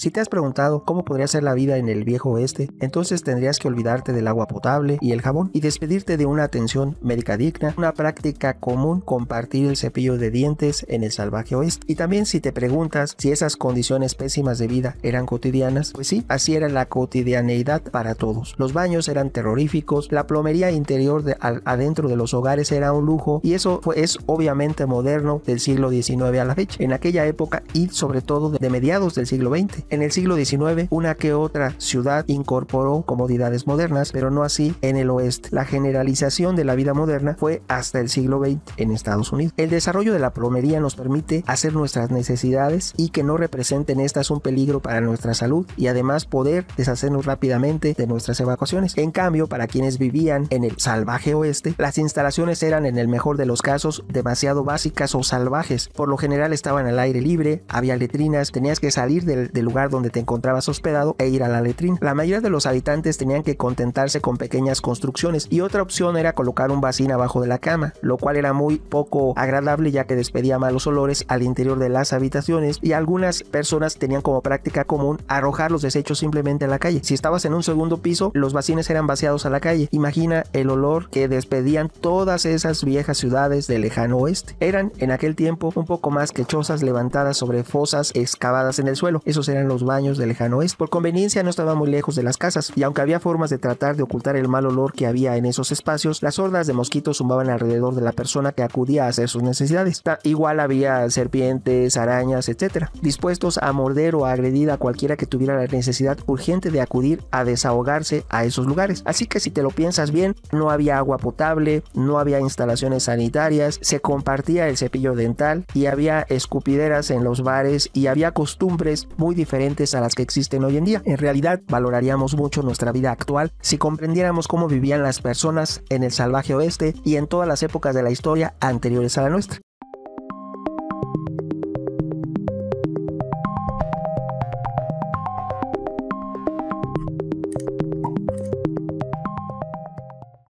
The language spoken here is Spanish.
Si te has preguntado cómo podría ser la vida en el viejo oeste, entonces tendrías que olvidarte del agua potable y el jabón y despedirte de una atención médica digna, una práctica común compartir el cepillo de dientes en el salvaje oeste. Y también si te preguntas si esas condiciones pésimas de vida eran cotidianas, pues sí, así era la cotidianeidad para todos. Los baños eran terroríficos, la plomería interior adentro de los hogares era un lujo y eso es obviamente moderno del siglo XIX a la fecha, en aquella época y sobre todo de mediados del siglo XX. En el siglo XIX, una que otra ciudad incorporó comodidades modernas, pero no así en el oeste. La generalización de la vida moderna fue hasta el siglo XX en Estados Unidos. El desarrollo de la plomería nos permite hacer nuestras necesidades y que no representen estas un peligro para nuestra salud y además poder deshacernos rápidamente de nuestras evacuaciones. En cambio, para quienes vivían en el salvaje oeste, las instalaciones eran en el mejor de los casos demasiado básicas o salvajes. Por lo general estaban al aire libre, había letrinas, tenías que salir del, del lugar donde te encontrabas hospedado e ir a la letrina. La mayoría de los habitantes tenían que contentarse con pequeñas construcciones y otra opción era colocar un bacín abajo de la cama, lo cual era muy poco agradable ya que despedía malos olores al interior de las habitaciones y algunas personas tenían como práctica común arrojar los desechos simplemente a la calle. Si estabas en un segundo piso, los bacines eran vaciados a la calle. Imagina el olor que despedían todas esas viejas ciudades del lejano oeste. Eran en aquel tiempo un poco más que chozas levantadas sobre fosas excavadas en el suelo. Esos eran los baños del lejano oeste. Por conveniencia no estaba muy lejos de las casas, y aunque había formas de tratar de ocultar el mal olor que había en esos espacios, las hordas de mosquitos zumbaban alrededor de la persona que acudía a hacer sus necesidades. igual había serpientes, arañas, etcétera dispuestos a morder o agredir a cualquiera que tuviera la necesidad urgente de acudir a desahogarse a esos lugares. Así que si te lo piensas bien, no había agua potable, no había instalaciones sanitarias, se compartía el cepillo dental y había escupideras en los bares y había costumbres muy diferentes a las que existen hoy en día. En realidad, valoraríamos mucho nuestra vida actual si comprendiéramos cómo vivían las personas en el salvaje oeste y en todas las épocas de la historia anteriores a la nuestra.